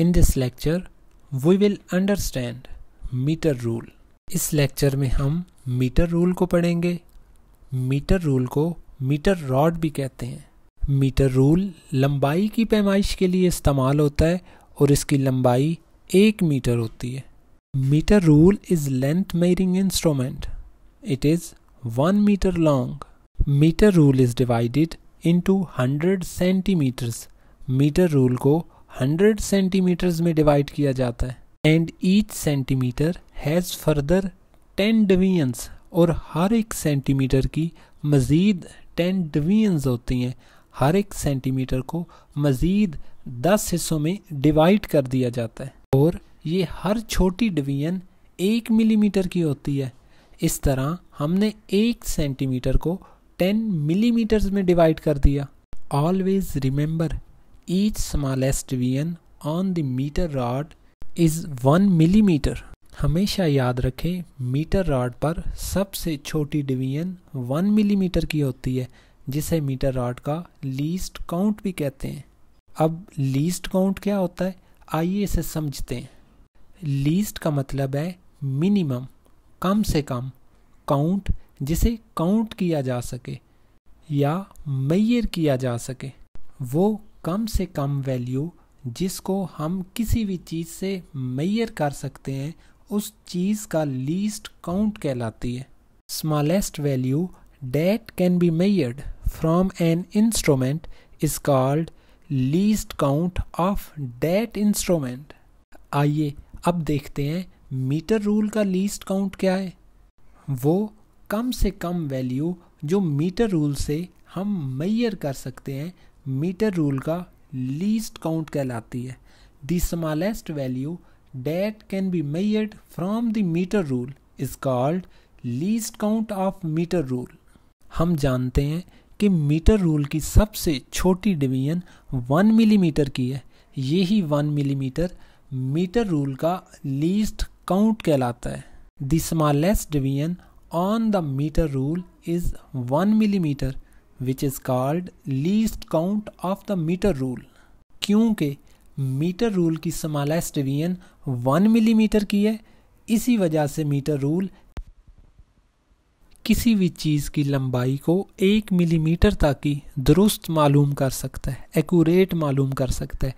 In this lecture we will understand metre rule इस lecture में हम मीटर रूल को पढ़ेंगे मीटर रूल को मीटर रॉड भी कहते हैं मीटर रूल लंबाई की पैमाइश के लिए इस्तेमाल होता है और इसकी लंबाई एक मीटर होती है metre rule is length measuring instrument it is one metre long metre rule is divided into hundred centimetres metre rule को 100 सेंटीमीटर्स में डिवाइड किया जाता है and each centimetre has further 10 divisions और हर एक सेंटीमीटर की मज़ीद 10 डिवीजन्स होती हैं हर एक सेंटीमीटर को मज़ीद 10 हिस्सों में डिवाइड कर दिया जाता है और ये हर छोटी डिवीजन एक मिलीमीटर की होती है इस तरह हमने एक सेंटीमीटर को 10 मिलीमीटर्स में डिवाइड कर दिया always remember each smallest deviation on the meter rod is 1 millimeter. हमेशा याद रखें मीटर रॉड पर सबसे छोटी डिवीजन 1 मिलीमीटर की होती है जिसे मीटर रॉड का लीस्ट काउंट भी कहते हैं अब लीस्ट काउंट क्या होता है आइए इसे समझते हैं लीस्ट का मतलब है मिनिमम कम से कम काउंट जिसे काउंट किया जा सके या मैयर किया जा सके वो कम से कम वैल्यू जिसको हम किसी भी चीज़ से मैयर कर सकते हैं उस चीज़ का लीस्ट काउंट कहलाती है smallest value that can be measured from an instrument is called least count of that instrument आइए अब देखते हैं मीटर रूल का लीस्ट काउंट क्या है वो कम से कम वैल्यू जो मीटर रूल से हम मैयर कर सकते हैं मीटर रूल का लीस्ट काउंट कहलाती है the smallest value that can be measured from the metre rule is called least count of metre rule हम जानते हैं कि मीटर रूल की सबसे छोटी डिवीजन वन मिलीमीटर की है यही वन मिलीमीटर मीटर रूल का लीस्ट काउंट कहलाता है the smallest division on the metre rule is one millimetre which is called least count of the metre rule क्योंकि मीटर रूल की स्मॉलेस्ट डिवीजन वन मिलीमीटर की है इसी वजह से मीटर रूल किसी भी चीज़ की लंबाई को एक मिलीमीटर तक की दुरुस्त मालूम कर सकता है एक्यूरेट मालूम कर सकता है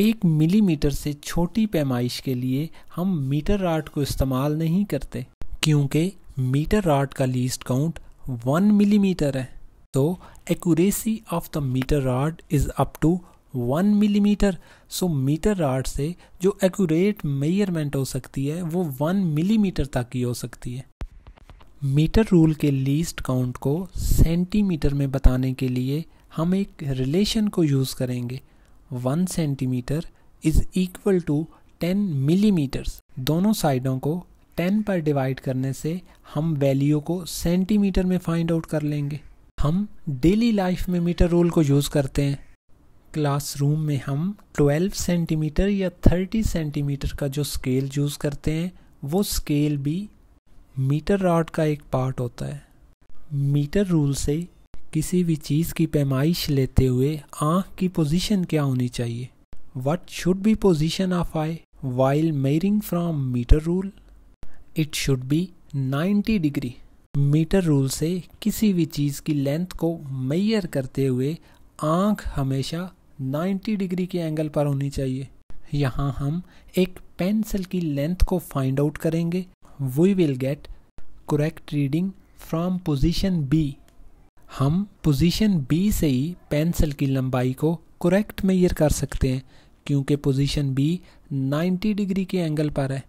एक मिलीमीटर से छोटी पैमाइश के लिए हम मीटर आर्ट को इस्तेमाल नहीं करते क्योंकि मीटर आर्ट का लीस्ट काउंट वन मिलीमीटर है तो accuracy of the metre rod is up to one millimetre so metre rod से जो एक्यूरेट मेयरमेंट हो सकती है वो वन मिलीमीटर तक की हो सकती है मीटर रूल के लीस्ट काउंट को सेंटीमीटर में बताने के लिए हम एक रिलेशन को यूज़ करेंगे one centimetre is equal to ten millimetres दोनों साइडों को टेन पर डिवाइड करने से हम वैल्यू को सेंटीमीटर में फाइंड आउट कर लेंगे हम डेली लाइफ में मीटर रूल को यूज़ करते हैं क्लासरूम में हम 12 सेंटीमीटर या 30 सेंटीमीटर का जो स्केल यूज़ करते हैं वो स्केल भी मीटर रॉड का एक पार्ट होता है मीटर रूल से किसी भी चीज़ की पैमाइश लेते हुए आँख की पोजीशन क्या होनी चाहिए what should be position of eye while measuring from metre rule it should be 90 degree metre rule से किसी भी चीज़ की लेंथ को मैयर करते हुए आंख हमेशा 90 डिग्री के एंगल पर होनी चाहिए यहाँ हम एक पेंसिल की लेंथ को फाइंड आउट करेंगे we will get correct reading from position B हम पोजीशन बी से ही पेंसिल की लंबाई को करेक्ट मैयर कर सकते हैं क्योंकि पोजीशन बी 90 डिग्री के एंगल पर है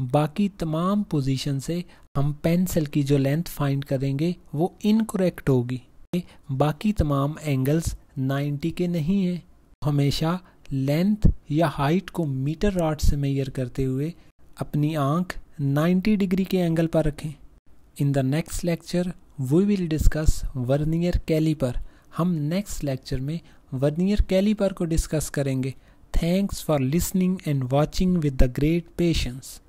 बाकी तमाम पोजीशन से हम पेंसिल की जो लेंथ फाइंड करेंगे वो इनकोरेक्ट होगी बाकी तमाम एंगल्स 90 के नहीं हैं हमेशा लेंथ या हाइट को मीटर रॉड से मेयर करते हुए अपनी आंख 90 डिग्री के एंगल पर रखें in the next lecture we will discuss vernier calliper हम नेक्स्ट लेक्चर में वर्नियर कैलीपर को डिस्कस करेंगे thanks for listening and watching with the great patience